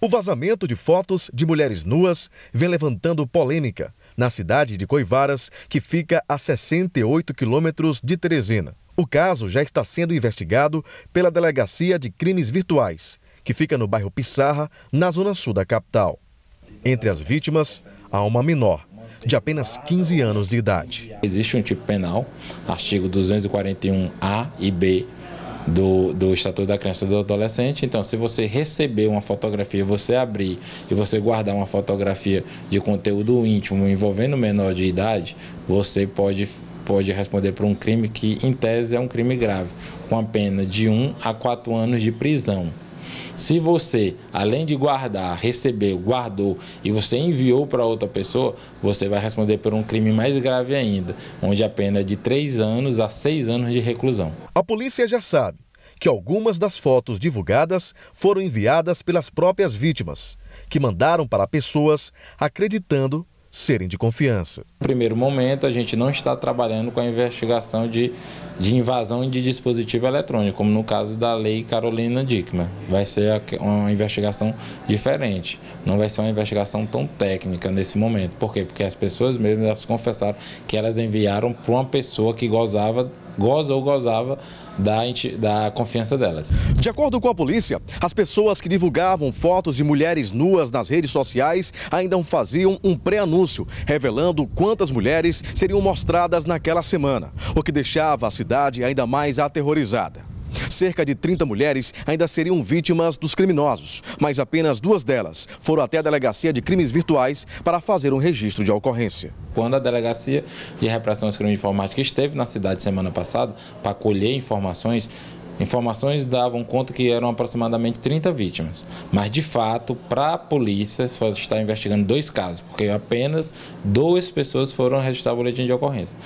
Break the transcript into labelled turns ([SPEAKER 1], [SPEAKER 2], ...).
[SPEAKER 1] O vazamento de fotos de mulheres nuas vem levantando polêmica na cidade de Coivaras, que fica a 68 quilômetros de Teresina. O caso já está sendo investigado pela Delegacia de Crimes Virtuais, que fica no bairro Pissarra, na zona sul da capital. Entre as vítimas, há uma
[SPEAKER 2] menor, de apenas 15 anos de idade. Existe um tipo penal, artigo 241A e B do, do Estatuto da Criança e do Adolescente. Então, se você receber uma fotografia, você abrir e você guardar uma fotografia de conteúdo íntimo envolvendo menor de idade, você pode, pode responder por um crime que, em tese, é um crime grave, com a pena de 1 um a 4 anos de prisão. Se você, além de guardar, recebeu, guardou e você enviou para outra pessoa, você vai responder por um crime mais grave ainda, onde a pena é de 3 anos a 6 anos de reclusão. A polícia já sabe que algumas das fotos divulgadas foram
[SPEAKER 1] enviadas pelas próprias vítimas, que mandaram para pessoas acreditando serem de confiança. No
[SPEAKER 2] primeiro momento, a gente não está trabalhando com a investigação de, de invasão de dispositivo eletrônico, como no caso da lei Carolina Dickman. Vai ser uma investigação diferente, não vai ser uma investigação tão técnica nesse momento. Por quê? Porque as pessoas mesmo confessaram que elas enviaram para uma pessoa que gozava goza ou gozava da, da confiança delas. De acordo com a polícia, as pessoas
[SPEAKER 1] que divulgavam fotos de mulheres nuas nas redes sociais ainda faziam um pré-anúncio, revelando quantas mulheres seriam mostradas naquela semana, o que deixava a cidade ainda mais aterrorizada. Cerca de 30 mulheres ainda seriam vítimas dos criminosos, mas apenas duas delas foram até a delegacia de crimes virtuais para fazer um registro
[SPEAKER 2] de ocorrência. Quando a delegacia de repressão aos crimes informáticos esteve na cidade semana passada para colher informações, Informações davam conta que eram aproximadamente 30 vítimas, mas de fato, para a polícia, só está investigando dois casos, porque apenas duas pessoas foram registrar o boletim de ocorrência.